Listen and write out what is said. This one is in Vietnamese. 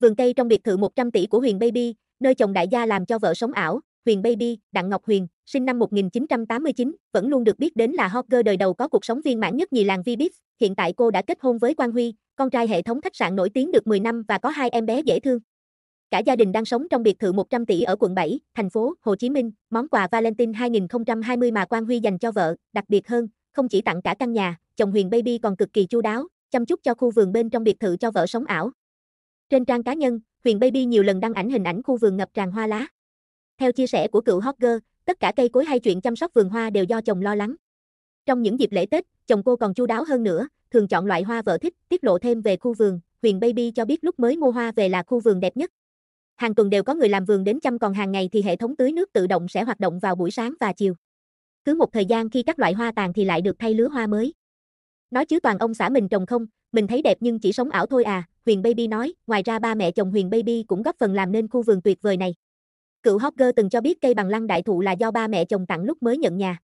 Vườn cây trong biệt thự 100 tỷ của Huyền Baby, nơi chồng đại gia làm cho vợ sống ảo, Huyền Baby, Đặng Ngọc Huyền, sinh năm 1989, vẫn luôn được biết đến là hot girl đời đầu có cuộc sống viên mãn nhất nhì làng Vbiz. Hiện tại cô đã kết hôn với Quang Huy, con trai hệ thống khách sạn nổi tiếng được 10 năm và có hai em bé dễ thương. Cả gia đình đang sống trong biệt thự 100 tỷ ở quận 7, thành phố Hồ Chí Minh. Món quà Valentine 2020 mà Quang Huy dành cho vợ, đặc biệt hơn, không chỉ tặng cả căn nhà, chồng Huyền Baby còn cực kỳ chu đáo, chăm chút cho khu vườn bên trong biệt thự cho vợ sống ảo. Trên trang cá nhân, Huyền Baby nhiều lần đăng ảnh hình ảnh khu vườn ngập tràn hoa lá. Theo chia sẻ của cựu hot girl, tất cả cây cối hay chuyện chăm sóc vườn hoa đều do chồng lo lắng. Trong những dịp lễ Tết, chồng cô còn chu đáo hơn nữa, thường chọn loại hoa vợ thích, tiết lộ thêm về khu vườn, Huyền Baby cho biết lúc mới mua hoa về là khu vườn đẹp nhất. Hàng tuần đều có người làm vườn đến chăm còn hàng ngày thì hệ thống tưới nước tự động sẽ hoạt động vào buổi sáng và chiều. Cứ một thời gian khi các loại hoa tàn thì lại được thay lứa hoa mới. Nói chứ toàn ông xã mình trồng không, mình thấy đẹp nhưng chỉ sống ảo thôi à, Huyền Baby nói, ngoài ra ba mẹ chồng Huyền Baby cũng góp phần làm nên khu vườn tuyệt vời này. Cựu Hawker từng cho biết cây bằng lăng đại thụ là do ba mẹ chồng tặng lúc mới nhận nhà.